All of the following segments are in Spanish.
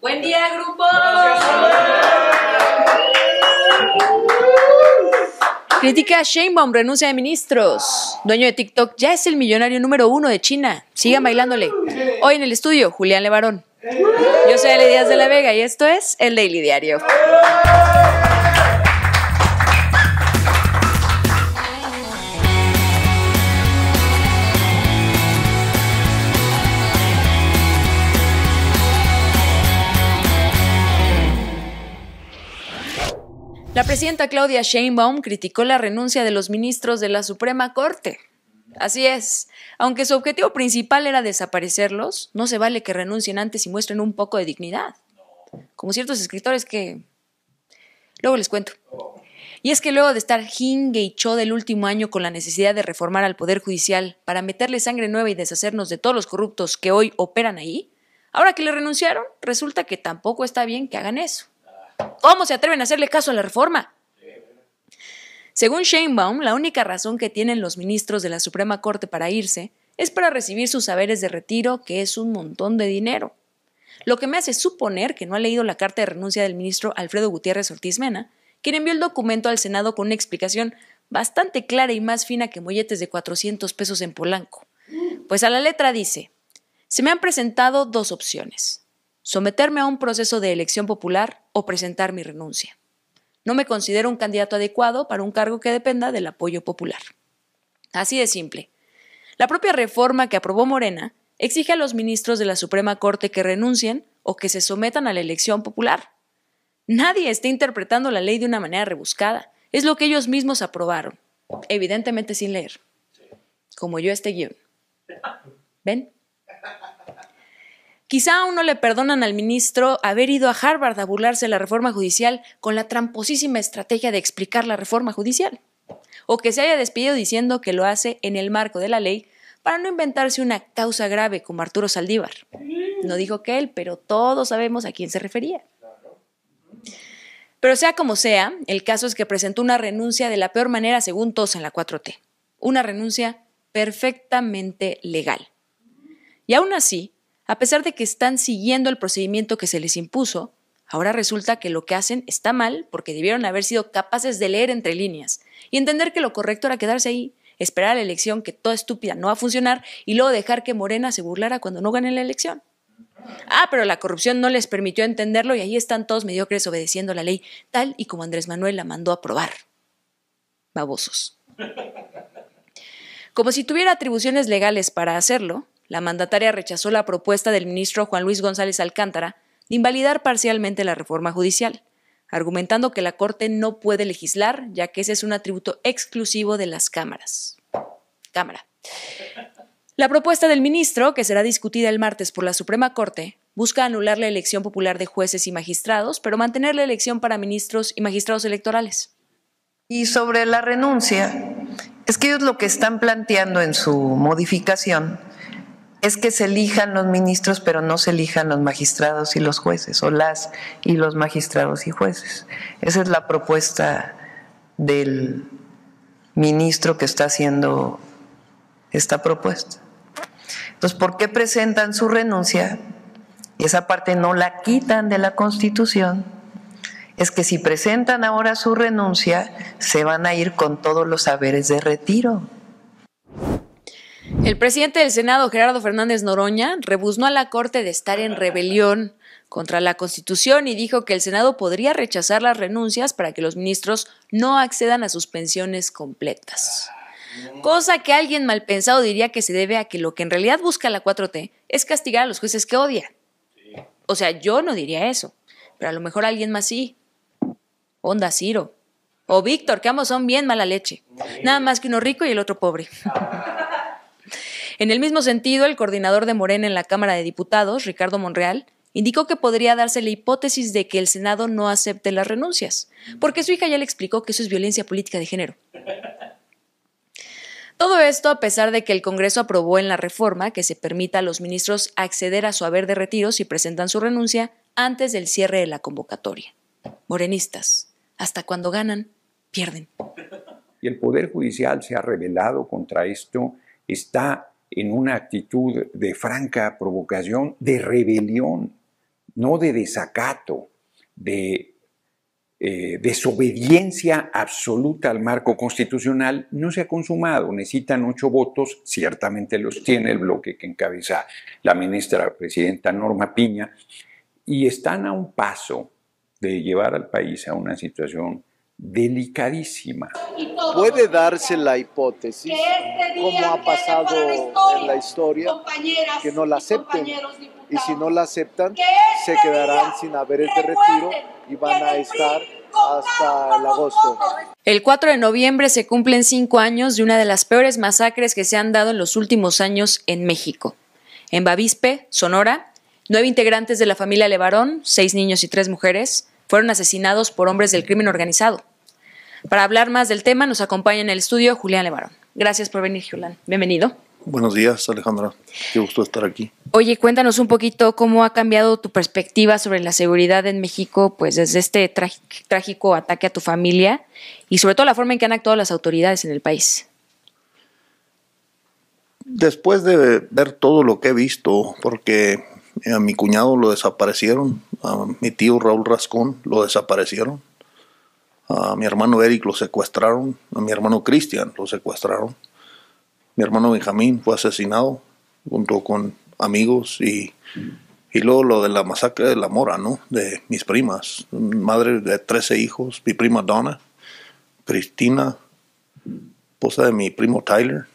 Buen día, grupo. Crítica a Sheinbaum, renuncia de ministros. Dueño de TikTok ya es el millonario número uno de China. Sigan bailándole. Hoy en el estudio, Julián Levarón. Yo soy Ale Díaz de la Vega y esto es El Daily Diario. La presidenta Claudia Sheinbaum criticó la renuncia de los ministros de la Suprema Corte. Así es. Aunque su objetivo principal era desaparecerlos, no se vale que renuncien antes y muestren un poco de dignidad. Como ciertos escritores que... Luego les cuento. Y es que luego de estar jingue y del último año con la necesidad de reformar al Poder Judicial para meterle sangre nueva y deshacernos de todos los corruptos que hoy operan ahí, ahora que le renunciaron, resulta que tampoco está bien que hagan eso. ¿Cómo se atreven a hacerle caso a la reforma? Según Sheinbaum, la única razón que tienen los ministros de la Suprema Corte para irse es para recibir sus saberes de retiro, que es un montón de dinero. Lo que me hace suponer que no ha leído la carta de renuncia del ministro Alfredo Gutiérrez Ortiz Mena, quien envió el documento al Senado con una explicación bastante clara y más fina que molletes de 400 pesos en Polanco. Pues a la letra dice, se me han presentado dos opciones someterme a un proceso de elección popular o presentar mi renuncia. No me considero un candidato adecuado para un cargo que dependa del apoyo popular. Así de simple. La propia reforma que aprobó Morena exige a los ministros de la Suprema Corte que renuncien o que se sometan a la elección popular. Nadie está interpretando la ley de una manera rebuscada. Es lo que ellos mismos aprobaron, evidentemente sin leer. Como yo este guión. ¿Ven? Quizá aún no le perdonan al ministro haber ido a Harvard a burlarse de la reforma judicial con la tramposísima estrategia de explicar la reforma judicial, o que se haya despedido diciendo que lo hace en el marco de la ley para no inventarse una causa grave como Arturo Saldívar. No dijo que él, pero todos sabemos a quién se refería. Pero sea como sea, el caso es que presentó una renuncia de la peor manera según todos en la 4T, una renuncia perfectamente legal. Y aún así, a pesar de que están siguiendo el procedimiento que se les impuso, ahora resulta que lo que hacen está mal porque debieron haber sido capaces de leer entre líneas y entender que lo correcto era quedarse ahí, esperar a la elección que toda estúpida no va a funcionar y luego dejar que Morena se burlara cuando no gane la elección. Ah, pero la corrupción no les permitió entenderlo y ahí están todos mediocres obedeciendo la ley, tal y como Andrés Manuel la mandó a aprobar. Babosos. Como si tuviera atribuciones legales para hacerlo, la mandataria rechazó la propuesta del ministro Juan Luis González Alcántara de invalidar parcialmente la reforma judicial, argumentando que la Corte no puede legislar, ya que ese es un atributo exclusivo de las cámaras. Cámara. La propuesta del ministro, que será discutida el martes por la Suprema Corte, busca anular la elección popular de jueces y magistrados, pero mantener la elección para ministros y magistrados electorales. Y sobre la renuncia, es que ellos lo que están planteando en su modificación es que se elijan los ministros, pero no se elijan los magistrados y los jueces, o las y los magistrados y jueces. Esa es la propuesta del ministro que está haciendo esta propuesta. Entonces, ¿por qué presentan su renuncia? Y esa parte no la quitan de la Constitución. Es que si presentan ahora su renuncia, se van a ir con todos los saberes de retiro. El presidente del Senado, Gerardo Fernández Noroña, rebuznó a la Corte de estar en rebelión contra la Constitución y dijo que el Senado podría rechazar las renuncias para que los ministros no accedan a sus pensiones completas. Cosa que alguien mal pensado diría que se debe a que lo que en realidad busca la 4T es castigar a los jueces que odian. O sea, yo no diría eso, pero a lo mejor alguien más sí. Onda Ciro. O Víctor, que ambos son bien mala leche. Nada más que uno rico y el otro pobre. En el mismo sentido, el coordinador de Morena en la Cámara de Diputados, Ricardo Monreal, indicó que podría darse la hipótesis de que el Senado no acepte las renuncias, porque su hija ya le explicó que eso es violencia política de género. Todo esto a pesar de que el Congreso aprobó en la reforma que se permita a los ministros acceder a su haber de retiro si presentan su renuncia antes del cierre de la convocatoria. Morenistas, hasta cuando ganan, pierden. Y el Poder Judicial se ha rebelado contra esto, está en una actitud de franca provocación, de rebelión, no de desacato, de eh, desobediencia absoluta al marco constitucional, no se ha consumado. Necesitan ocho votos, ciertamente los tiene el bloque que encabeza la ministra presidenta Norma Piña, y están a un paso de llevar al país a una situación delicadísima. Puede darse la hipótesis, este como ha pasado en la historia, que no la acepten. Y si no la aceptan, este se quedarán sin haber este retiro y van a estar hasta el agosto. El 4 de noviembre se cumplen cinco años de una de las peores masacres que se han dado en los últimos años en México. En Bavispe, Sonora, nueve integrantes de la familia Levarón, seis niños y tres mujeres, fueron asesinados por hombres del crimen organizado. Para hablar más del tema nos acompaña en el estudio Julián Levarón. Gracias por venir, Julián. Bienvenido. Buenos días, Alejandra. Qué gusto estar aquí. Oye, cuéntanos un poquito cómo ha cambiado tu perspectiva sobre la seguridad en México, pues desde este trágico ataque a tu familia y sobre todo la forma en que han actuado las autoridades en el país. Después de ver todo lo que he visto, porque eh, a mi cuñado lo desaparecieron, a mi tío Raúl Rascón lo desaparecieron, a mi hermano Eric lo secuestraron, a mi hermano Cristian lo secuestraron, mi hermano Benjamín fue asesinado junto con amigos y, y luego lo de la masacre de la mora, ¿no? De mis primas, madre de 13 hijos, mi prima Donna, Cristina, esposa de mi primo Tyler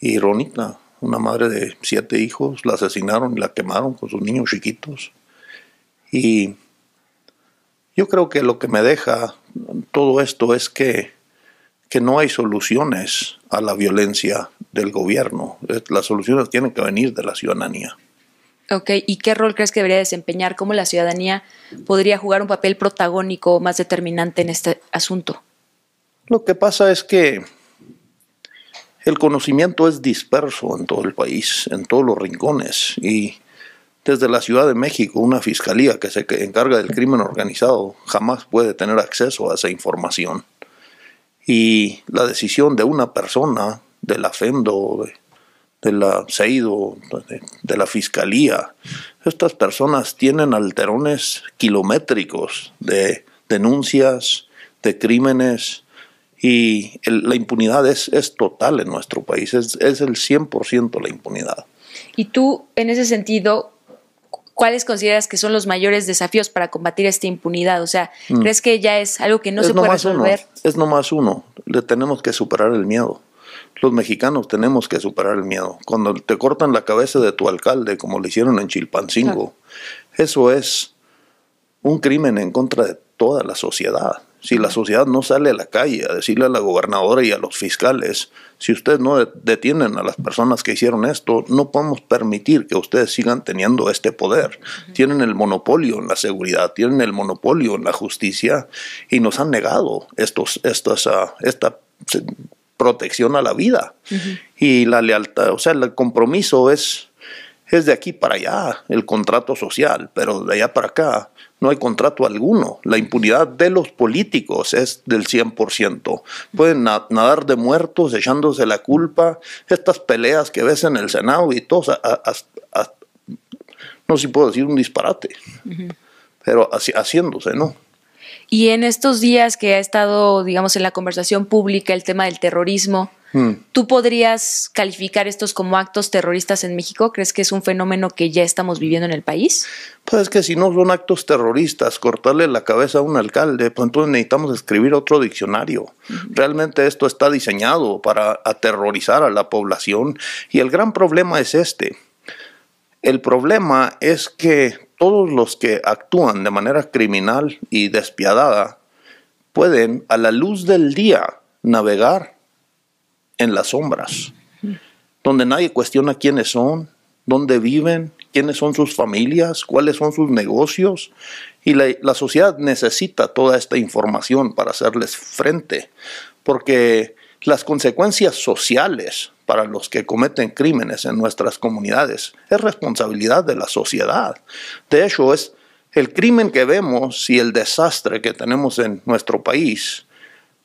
y Ronita, una madre de siete hijos, la asesinaron y la quemaron con sus niños chiquitos. Y yo creo que lo que me deja todo esto es que, no hay soluciones a la violencia del gobierno. Las soluciones tienen que venir de la ciudadanía. Ok, ¿y qué rol crees que debería desempeñar? ¿Cómo la ciudadanía podría jugar un papel protagónico más determinante en este asunto? Lo que pasa es que el conocimiento es disperso en todo el país, en todos los rincones y desde la Ciudad de México, una fiscalía que se encarga del crimen organizado jamás puede tener acceso a esa información. Y la decisión de una persona, de la del de, la SEIDO, de, la fiscalía, estas personas tienen alterones kilométricos de denuncias, de crímenes, y la impunidad es, total en nuestro país, es, el 100% la impunidad. Y tú, en ese sentido, ¿cuáles consideras que son los mayores desafíos para combatir esta impunidad? O sea, mm. ¿crees que ya es algo que no se puede resolver? Uno, es nomás uno, le tenemos que superar el miedo. Los mexicanos tenemos que superar el miedo. Cuando te cortan la cabeza de tu alcalde, como lo hicieron en Chilpancingo, eso es un crimen en contra de toda la sociedad si la sociedad no sale a la calle a decirle a la gobernadora y a los fiscales, si ustedes no detienen a las personas que hicieron esto, no podemos permitir que ustedes sigan teniendo este poder. Tienen el monopolio en la seguridad, tienen el monopolio en la justicia y nos han negado estos, ah, esta protección a la vida. Y la lealtad, o sea, el compromiso es es de aquí para allá el contrato social, pero de allá para acá no hay contrato alguno. La impunidad de los políticos es del 100%. Pueden nadar de muertos echándose la culpa. Estas peleas que ves en el Senado y todo, no sé si puedo decir un disparate, pero haciéndose, ¿no? Y en estos días que ha estado, digamos, en la conversación pública el tema del terrorismo, Hmm. ¿Tú podrías calificar estos como actos terroristas en México? ¿Crees que es un fenómeno que ya estamos viviendo en el país? Pues que si no son actos terroristas, cortarle la cabeza a un alcalde, pues entonces necesitamos escribir otro diccionario. Realmente esto está diseñado para aterrorizar a la población y el gran problema es este. El problema es que todos los que actúan de manera criminal y despiadada pueden a la luz del día navegar en las sombras, donde nadie cuestiona quiénes son, dónde viven, quiénes son sus familias, cuáles son sus negocios. Y la, sociedad necesita toda esta información para hacerles frente, porque las consecuencias sociales para los que cometen crímenes en nuestras comunidades es responsabilidad de la sociedad. De hecho, es el crimen que vemos y el desastre que tenemos en nuestro país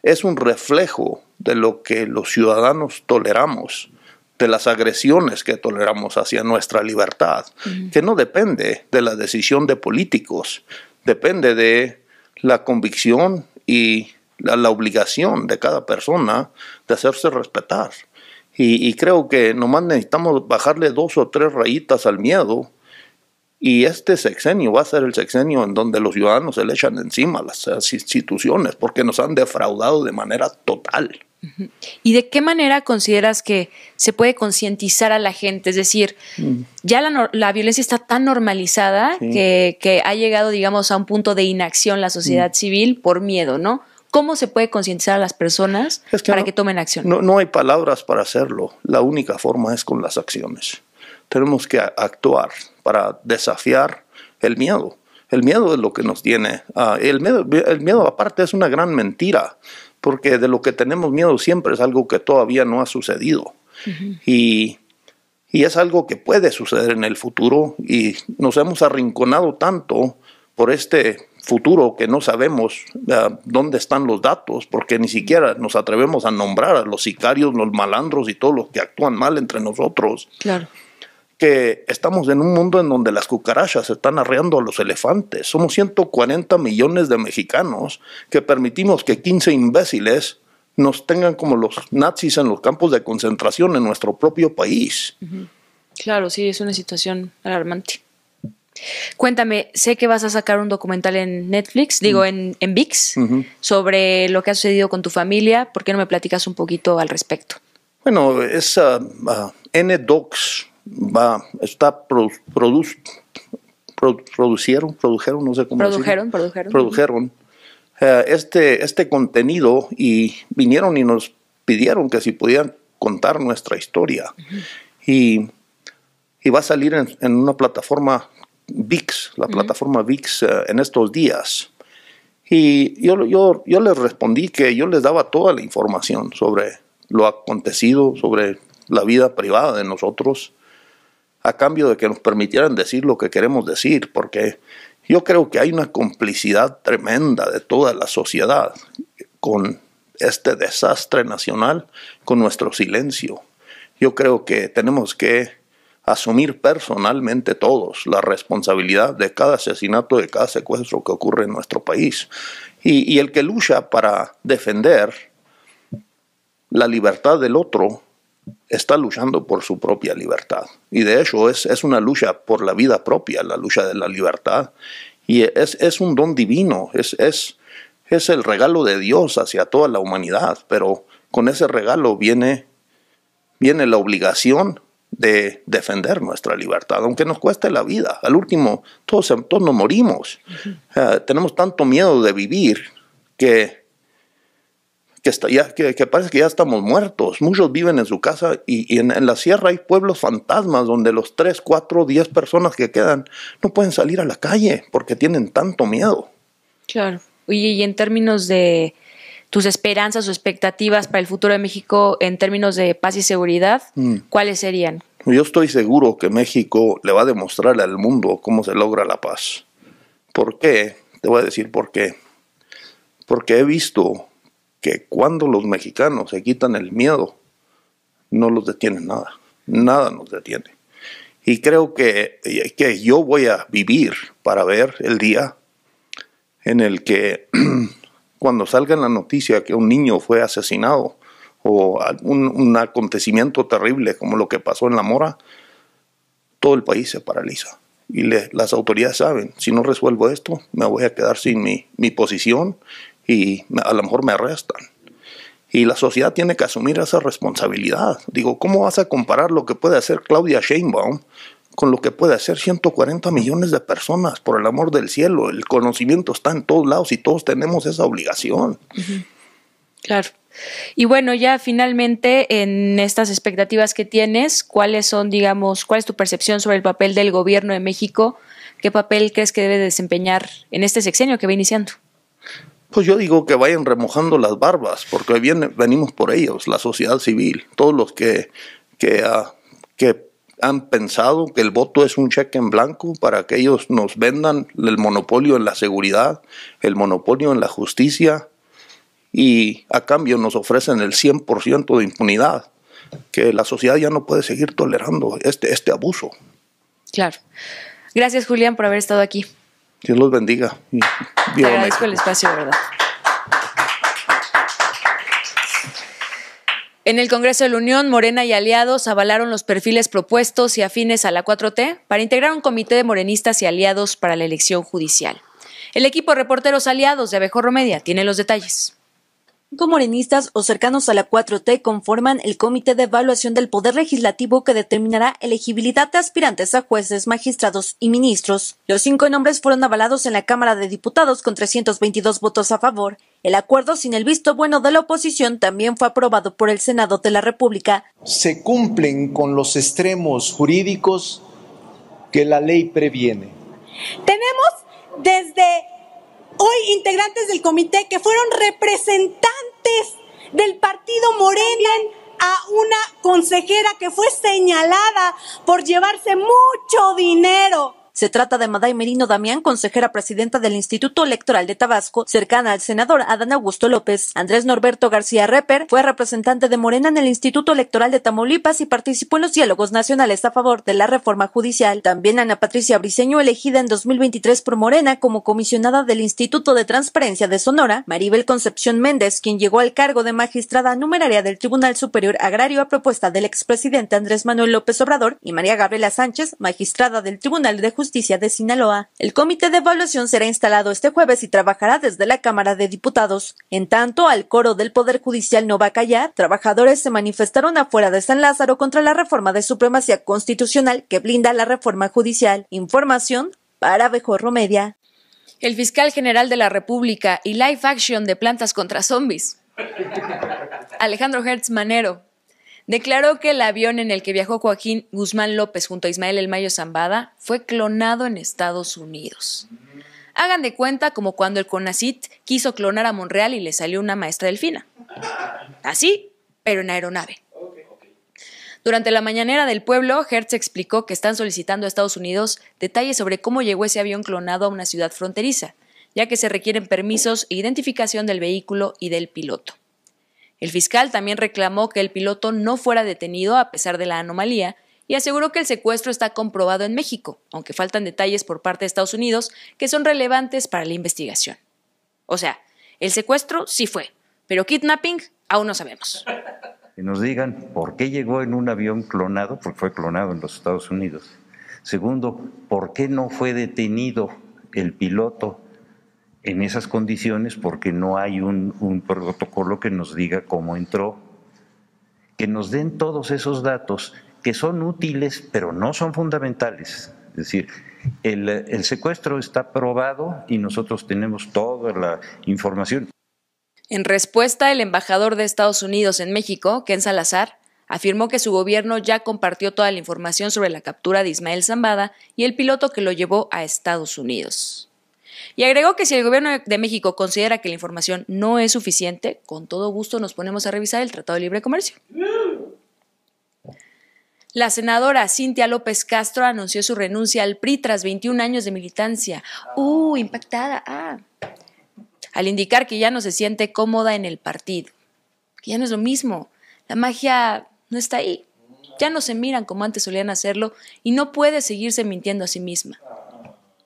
es un reflejo de lo que los ciudadanos toleramos, de las agresiones que toleramos hacia nuestra libertad, que no depende de la decisión de políticos, depende de la convicción y la, obligación de cada persona de hacerse respetar. Y, y creo que nomás necesitamos bajarle dos o tres rayitas al miedo y este sexenio va a ser el sexenio en donde los ciudadanos se le echan encima las, las instituciones porque nos han defraudado de manera total. ¿Y de qué manera consideras que se puede concientizar a la gente? Es decir, mm. ya la, violencia está tan normalizada que, ha llegado, digamos, a un punto de inacción la sociedad mm. civil por miedo, ¿no? ¿Cómo se puede concientizar a las personas para que tomen acción? No, no hay palabras para hacerlo. La única forma es con las acciones. Tenemos que actuar, para desafiar el miedo. El miedo es lo que nos tiene. Ah, el, miedo, aparte es una gran mentira, porque de lo que tenemos miedo siempre es algo que todavía no ha sucedido. y, es algo que puede suceder en el futuro y nos hemos arrinconado tanto por este futuro que no sabemos ah, dónde están los datos, porque ni siquiera nos atrevemos a nombrar a los sicarios, los malandros y todos los que actúan mal entre nosotros. Claro que estamos en un mundo en donde las cucarachas están arreando a los elefantes. Somos 140 millones de mexicanos que permitimos que 15 imbéciles nos tengan como los nazis en los campos de concentración en nuestro propio país. Claro, sí, es una situación alarmante. Cuéntame, sé que vas a sacar un documental en Netflix, digo en, en, VIX, sobre lo que ha sucedido con tu familia. ¿Por qué no me platicas un poquito al respecto? Bueno, es ah, ah, N Docs va, está produ, producieron, produjeron, no sé cómo Produjeron, produjeron. Produjeron eh, este, este contenido y vinieron y nos pidieron que si podían contar nuestra historia. y, y, va a salir en, una plataforma VIX, la plataforma VIX eh, en estos días. Y yo, yo, yo les respondí que yo les daba toda la información sobre lo acontecido, sobre la vida privada de nosotros a cambio de que nos permitieran decir lo que queremos decir, porque yo creo que hay una complicidad tremenda de toda la sociedad con este desastre nacional, con nuestro silencio. Yo creo que tenemos que asumir personalmente todos la responsabilidad de cada asesinato, de cada secuestro que ocurre en nuestro país. Y, el que lucha para defender la libertad del otro está luchando por su propia libertad. Y de hecho es, es una lucha por la vida propia, la lucha de la libertad. Y es, es un don divino, es, es, es el regalo de Dios hacia toda la humanidad, pero con ese regalo viene, viene la obligación de defender nuestra libertad, aunque nos cueste la vida. Al último, todos, todos nos morimos. Eh, tenemos tanto miedo de vivir que que, está, ya, que, parece que ya estamos muertos. Muchos viven en su casa y, en, la sierra hay pueblos fantasmas donde los 3, 4, 10 personas que quedan no pueden salir a la calle porque tienen tanto miedo. Claro. Oye, y en términos de tus esperanzas o expectativas para el futuro de México en términos de paz y seguridad, mm. ¿cuáles serían? Yo estoy seguro que México le va a demostrar al mundo cómo se logra la paz. ¿Por qué? Te voy a decir por qué. Porque he visto que cuando los mexicanos se quitan el miedo, no los detiene nada, nada nos detiene. Y creo que, que yo voy a vivir para ver el día en el que cuando salga la noticia que un niño fue asesinado o un, un acontecimiento terrible como lo que pasó en La Mora, todo el país se paraliza. Y las autoridades saben, si no resuelvo esto, me voy a quedar sin mi, mi posición y a lo mejor me arrestan. Y la sociedad tiene que asumir esa responsabilidad. Digo, ¿cómo vas a comparar lo que puede hacer Claudia Sheinbaum con lo que puede hacer 140 millones de personas? Por el amor del cielo, el conocimiento está en todos lados y todos tenemos esa obligación. Claro. Y bueno, ya finalmente en estas expectativas que tienes, ¿cuáles son, digamos, cuál es tu percepción sobre el papel del gobierno de México? ¿Qué papel crees que debe desempeñar en este sexenio que va iniciando? Pues yo digo que vayan remojando las barbas, porque venimos por ellos, la sociedad civil, todos los que, que, ah, que han pensado que el voto es un cheque en blanco para que ellos nos vendan el monopolio en la seguridad, el monopolio en la justicia y a cambio nos ofrecen el 100% de impunidad, que la sociedad ya no puede seguir tolerando este, este abuso. Claro. Gracias Julián por haber estado aquí. Dios los bendiga. Te agradezco el espacio, verdad. En el Congreso de la Unión, Morena y aliados avalaron los perfiles propuestos y afines a la 4T para integrar un comité de morenistas y aliados para la elección judicial. El equipo de reporteros aliados de Abejorro Media tiene los detalles morenistas o cercanos a la 4T conforman el Comité de Evaluación del Poder Legislativo que determinará elegibilidad de aspirantes a jueces, magistrados y ministros. Los cinco nombres fueron avalados en la Cámara de Diputados con 322 votos a favor. El acuerdo sin el visto bueno de la oposición también fue aprobado por el Senado de la República. Se cumplen con los extremos jurídicos que la ley previene. Tenemos desde hoy integrantes del comité que fueron representados del partido Morena a una consejera que fue señalada por llevarse mucho dinero se trata de Maday Merino Damián, consejera presidenta del Instituto Electoral de Tabasco, cercana al senador Adán Augusto López. Andrés Norberto García Reper fue representante de Morena en el Instituto Electoral de Tamaulipas y participó en los diálogos nacionales a favor de la reforma judicial. También Ana Patricia Briceño, elegida en 2023 por Morena como comisionada del Instituto de Transparencia de Sonora, Maribel Concepción Méndez, quien llegó al cargo de magistrada numeraria del Tribunal Superior Agrario a propuesta del expresidente Andrés Manuel López Obrador, y María Gabriela Sánchez, magistrada del Tribunal de Justicia de Sinaloa. El comité de evaluación será instalado este jueves y trabajará desde la Cámara de Diputados. En tanto, al coro del Poder Judicial no va a callar, trabajadores se manifestaron afuera de San Lázaro contra la reforma de supremacía constitucional que blinda la reforma judicial. Información para Bejorro Media. El fiscal general de la República y Life action de plantas contra zombies. Alejandro Hertz Manero, declaró que el avión en el que viajó Joaquín Guzmán López junto a Ismael El Mayo Zambada fue clonado en Estados Unidos. Hagan de cuenta como cuando el CONACIT quiso clonar a Monreal y le salió una maestra delfina. Así, pero en aeronave. Durante la mañanera del pueblo, Hertz explicó que están solicitando a Estados Unidos detalles sobre cómo llegó ese avión clonado a una ciudad fronteriza, ya que se requieren permisos e identificación del vehículo y del piloto. El fiscal también reclamó que el piloto no fuera detenido a pesar de la anomalía y aseguró que el secuestro está comprobado en México, aunque faltan detalles por parte de Estados Unidos que son relevantes para la investigación. O sea, el secuestro sí fue, pero kidnapping aún no sabemos. Que nos digan por qué llegó en un avión clonado, porque fue clonado en los Estados Unidos. Segundo, por qué no fue detenido el piloto en esas condiciones porque no hay un, protocolo que nos diga cómo entró. Que nos den todos esos datos que son útiles, pero no son fundamentales. Es decir, el, el secuestro está probado y nosotros tenemos toda la información. En respuesta, el embajador de Estados Unidos en México, Ken Salazar, afirmó que su gobierno ya compartió toda la información sobre la captura de Ismael Zambada y el piloto que lo llevó a Estados Unidos. Y agregó que si el gobierno de México considera que la información no es suficiente, con todo gusto nos ponemos a revisar el Tratado de Libre Comercio. La senadora Cintia López Castro anunció su renuncia al PRI tras 21 años de militancia. ¡Uh, impactada! Ah. Al indicar que ya no se siente cómoda en el partido. Que ya no es lo mismo. La magia no está ahí. Ya no se miran como antes solían hacerlo y no puede seguirse mintiendo a sí misma.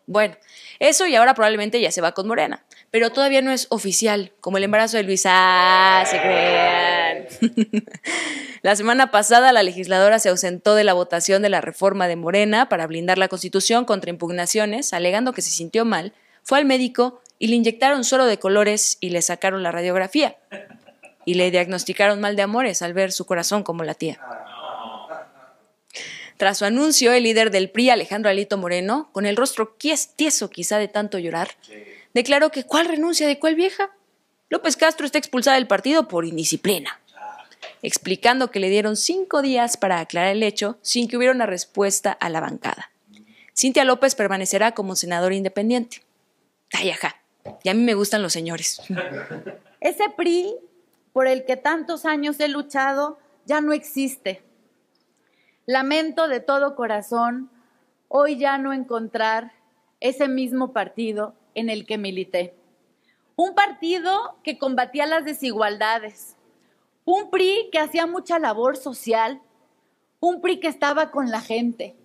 Bueno, eso y ahora probablemente ya se va con Morena, pero todavía no es oficial, como el embarazo de Luisa, ah, se la semana pasada la legisladora se ausentó de la votación de la reforma de Morena para blindar la Constitución contra impugnaciones, alegando que se sintió mal, fue al médico y le inyectaron suero de colores y le sacaron la radiografía. Y le diagnosticaron mal de amores al ver su corazón como la tía. Tras su anuncio, el líder del PRI, Alejandro Alito Moreno, con el rostro tieso quizá de tanto llorar, declaró que ¿cuál renuncia de cuál vieja? López Castro está expulsada del partido por indisciplina, explicando que le dieron cinco días para aclarar el hecho sin que hubiera una respuesta a la bancada. Cintia López permanecerá como senadora independiente. Ay, ajá, y a mí me gustan los señores. Ese PRI por el que tantos años he luchado ya no existe. Lamento de todo corazón hoy ya no encontrar ese mismo partido en el que milité. Un partido que combatía las desigualdades, un PRI que hacía mucha labor social, un PRI que estaba con la gente,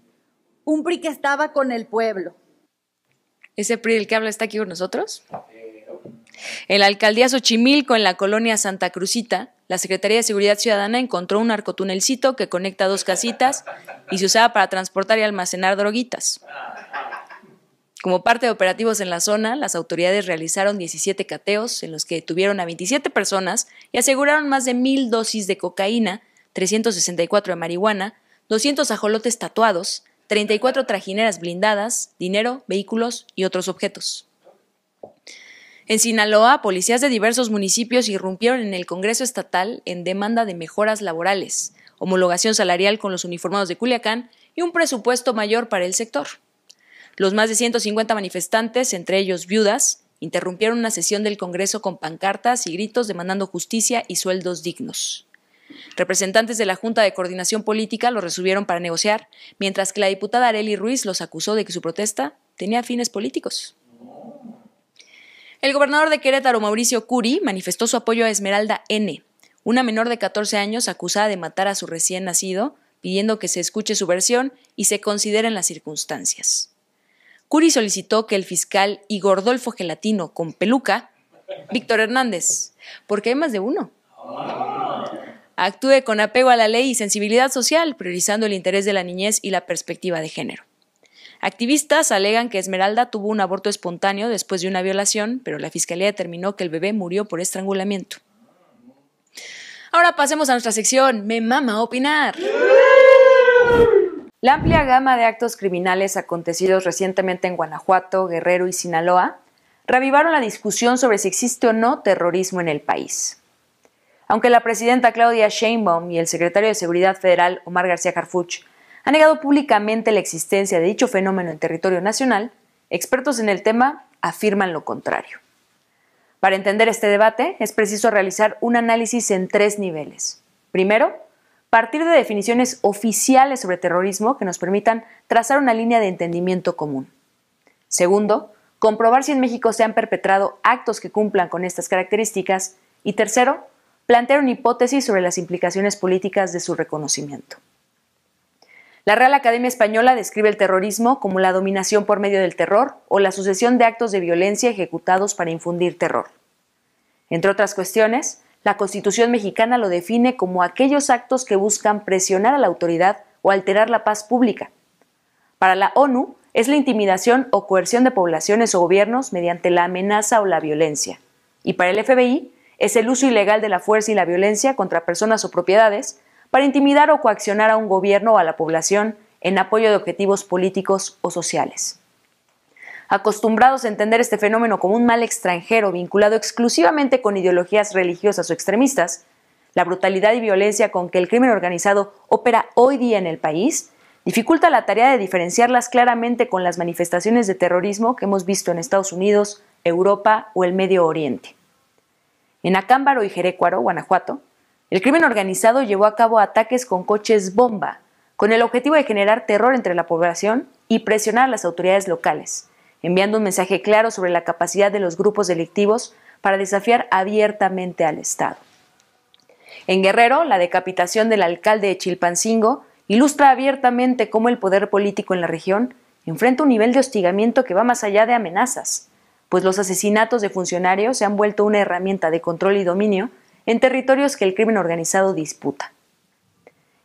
un PRI que estaba con el pueblo. ¿Ese PRI del que habla está aquí con nosotros? El alcaldía Xochimilco, en la colonia Santa Cruzita, la Secretaría de Seguridad Ciudadana encontró un arcotunelcito que conecta dos casitas y se usaba para transportar y almacenar droguitas. Como parte de operativos en la zona, las autoridades realizaron 17 cateos en los que detuvieron a 27 personas y aseguraron más de mil dosis de cocaína, 364 de marihuana, 200 ajolotes tatuados, 34 trajineras blindadas, dinero, vehículos y otros objetos. En Sinaloa, policías de diversos municipios irrumpieron en el Congreso Estatal en demanda de mejoras laborales, homologación salarial con los uniformados de Culiacán y un presupuesto mayor para el sector. Los más de 150 manifestantes, entre ellos viudas, interrumpieron una sesión del Congreso con pancartas y gritos demandando justicia y sueldos dignos. Representantes de la Junta de Coordinación Política los resolvieron para negociar, mientras que la diputada Areli Ruiz los acusó de que su protesta tenía fines políticos. El gobernador de Querétaro, Mauricio Curi, manifestó su apoyo a Esmeralda N., una menor de 14 años acusada de matar a su recién nacido, pidiendo que se escuche su versión y se consideren las circunstancias. Curi solicitó que el fiscal y Gordolfo Gelatino con peluca, Víctor Hernández, porque hay más de uno, actúe con apego a la ley y sensibilidad social, priorizando el interés de la niñez y la perspectiva de género. Activistas alegan que Esmeralda tuvo un aborto espontáneo después de una violación, pero la fiscalía determinó que el bebé murió por estrangulamiento. Ahora pasemos a nuestra sección Me mama opinar. La amplia gama de actos criminales acontecidos recientemente en Guanajuato, Guerrero y Sinaloa revivaron la discusión sobre si existe o no terrorismo en el país. Aunque la presidenta Claudia Sheinbaum y el secretario de Seguridad Federal Omar García Carfuch ha negado públicamente la existencia de dicho fenómeno en territorio nacional, expertos en el tema afirman lo contrario. Para entender este debate es preciso realizar un análisis en tres niveles. Primero, partir de definiciones oficiales sobre terrorismo que nos permitan trazar una línea de entendimiento común. Segundo, comprobar si en México se han perpetrado actos que cumplan con estas características. Y tercero, plantear una hipótesis sobre las implicaciones políticas de su reconocimiento. La Real Academia Española describe el terrorismo como la dominación por medio del terror o la sucesión de actos de violencia ejecutados para infundir terror. Entre otras cuestiones, la Constitución mexicana lo define como aquellos actos que buscan presionar a la autoridad o alterar la paz pública. Para la ONU, es la intimidación o coerción de poblaciones o gobiernos mediante la amenaza o la violencia. Y para el FBI, es el uso ilegal de la fuerza y la violencia contra personas o propiedades para intimidar o coaccionar a un gobierno o a la población en apoyo de objetivos políticos o sociales. Acostumbrados a entender este fenómeno como un mal extranjero vinculado exclusivamente con ideologías religiosas o extremistas, la brutalidad y violencia con que el crimen organizado opera hoy día en el país dificulta la tarea de diferenciarlas claramente con las manifestaciones de terrorismo que hemos visto en Estados Unidos, Europa o el Medio Oriente. En Acámbaro y Jerécuaro, Guanajuato, el crimen organizado llevó a cabo ataques con coches bomba, con el objetivo de generar terror entre la población y presionar a las autoridades locales, enviando un mensaje claro sobre la capacidad de los grupos delictivos para desafiar abiertamente al Estado. En Guerrero, la decapitación del alcalde de Chilpancingo ilustra abiertamente cómo el poder político en la región enfrenta un nivel de hostigamiento que va más allá de amenazas, pues los asesinatos de funcionarios se han vuelto una herramienta de control y dominio en territorios que el crimen organizado disputa.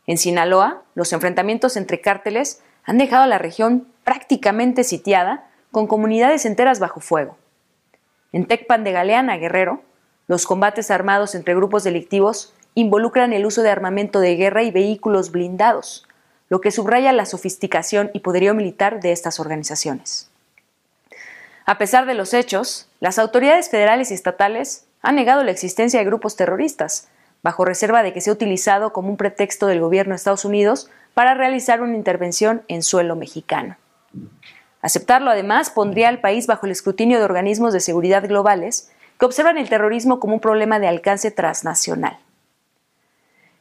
En Sinaloa, los enfrentamientos entre cárteles han dejado a la región prácticamente sitiada, con comunidades enteras bajo fuego. En Tecpan de Galeana, Guerrero, los combates armados entre grupos delictivos involucran el uso de armamento de guerra y vehículos blindados, lo que subraya la sofisticación y poderío militar de estas organizaciones. A pesar de los hechos, las autoridades federales y estatales ha negado la existencia de grupos terroristas, bajo reserva de que sea utilizado como un pretexto del gobierno de Estados Unidos para realizar una intervención en suelo mexicano. Aceptarlo, además, pondría al país bajo el escrutinio de organismos de seguridad globales que observan el terrorismo como un problema de alcance transnacional.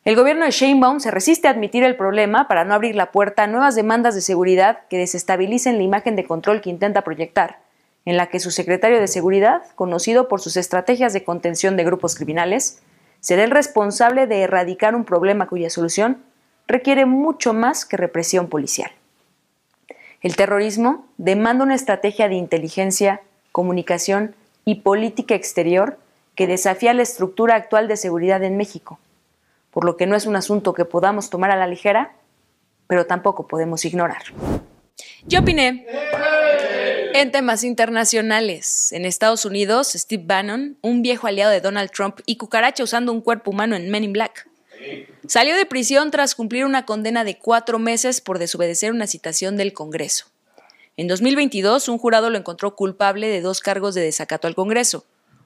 El gobierno de Sheinbaum se resiste a admitir el problema para no abrir la puerta a nuevas demandas de seguridad que desestabilicen la imagen de control que intenta proyectar en la que su secretario de Seguridad, conocido por sus estrategias de contención de grupos criminales, será el responsable de erradicar un problema cuya solución requiere mucho más que represión policial. El terrorismo demanda una estrategia de inteligencia, comunicación y política exterior que desafía la estructura actual de seguridad en México, por lo que no es un asunto que podamos tomar a la ligera, pero tampoco podemos ignorar. Yo opiné. ¡Eh, eh! En temas internacionales, en Estados Unidos, Steve Bannon, un viejo aliado de Donald Trump y cucaracha usando un cuerpo humano en Men in Black, salió de prisión tras cumplir una condena de cuatro meses por desobedecer una citación del Congreso. En 2022, un jurado lo encontró culpable de dos cargos de desacato al Congreso,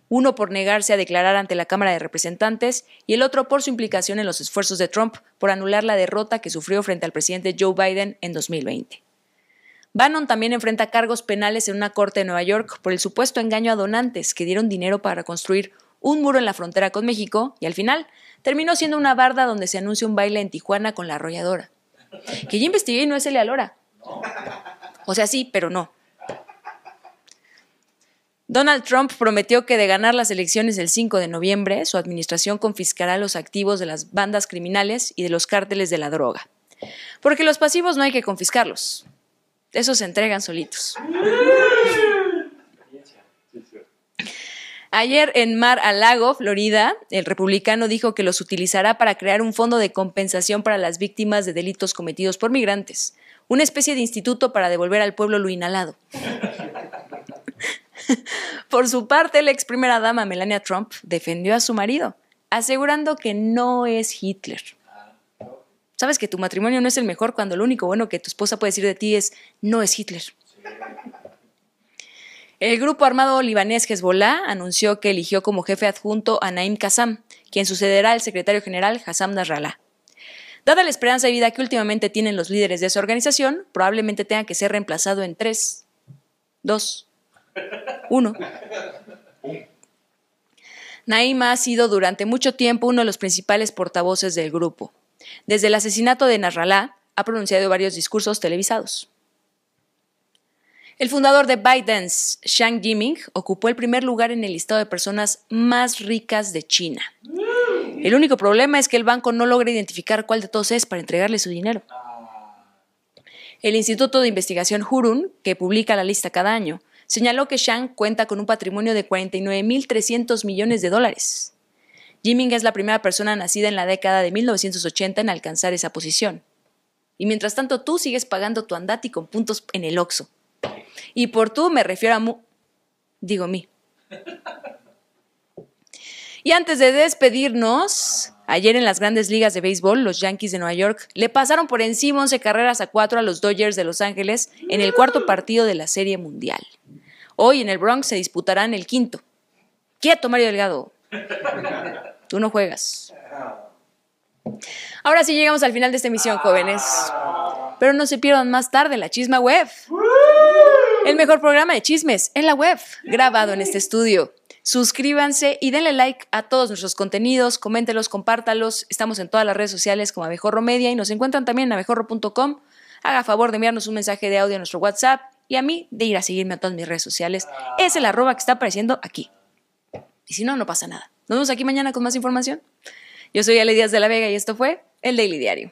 uno por negarse a declarar ante la Cámara de Representantes y el otro por su implicación en los esfuerzos de Trump por anular la derrota que sufrió frente al presidente Joe Biden en 2020. Bannon también enfrenta cargos penales en una corte de Nueva York por el supuesto engaño a donantes que dieron dinero para construir un muro en la frontera con México y al final terminó siendo una barda donde se anuncia un baile en Tijuana con la arrolladora. Que ya investigué y no es de Alora. O sea, sí, pero no. Donald Trump prometió que de ganar las elecciones el 5 de noviembre, su administración confiscará los activos de las bandas criminales y de los cárteles de la droga. Porque los pasivos no hay que confiscarlos, esos se entregan solitos. Ayer en Mar a Lago, Florida, el republicano dijo que los utilizará para crear un fondo de compensación para las víctimas de delitos cometidos por migrantes, una especie de instituto para devolver al pueblo lo inhalado. por su parte, la ex primera dama Melania Trump defendió a su marido, asegurando que no es Hitler. Sabes que tu matrimonio no es el mejor cuando lo único bueno que tu esposa puede decir de ti es no es Hitler. El grupo armado libanés Hezbollah anunció que eligió como jefe adjunto a Naim Kassam, quien sucederá al secretario general Hassan Nasrallah. Dada la esperanza de vida que últimamente tienen los líderes de esa organización, probablemente tenga que ser reemplazado en tres, dos, uno. Naim ha sido durante mucho tiempo uno de los principales portavoces del grupo. Desde el asesinato de Narralá ha pronunciado varios discursos televisados. El fundador de ByteDance, Shang Yiming, ocupó el primer lugar en el listado de personas más ricas de China. Mm. El único problema es que el banco no logra identificar cuál de todos es para entregarle su dinero. Ah. El Instituto de Investigación Hurun, que publica la lista cada año, señaló que Shang cuenta con un patrimonio de 49.300 millones de dólares. Jiming es la primera persona nacida en la década de 1980 en alcanzar esa posición. Y mientras tanto tú sigues pagando tu andati con puntos en el Oxxo. Y por tú me refiero a digo mí. Y antes de despedirnos, ayer en las grandes ligas de béisbol, los Yankees de Nueva York le pasaron por encima 11 carreras a 4 a los Dodgers de Los Ángeles en el cuarto partido de la Serie Mundial. Hoy en el Bronx se disputarán el quinto. Quieto, Mario Delgado. Tú no juegas. Ahora sí llegamos al final de esta emisión, jóvenes. Pero no se pierdan más tarde la Chisma Web. El mejor programa de chismes en la web, grabado en este estudio. Suscríbanse y denle like a todos nuestros contenidos, coméntelos, compártalos. Estamos en todas las redes sociales como Abejorro Media y nos encuentran también en abejorro.com. Haga favor de enviarnos un mensaje de audio a nuestro WhatsApp y a mí de ir a seguirme a todas mis redes sociales. Es el arroba que está apareciendo aquí. Y si no, no pasa nada. Nos vemos aquí mañana con más información. Yo soy Ale Díaz de la Vega y esto fue El Daily Diario.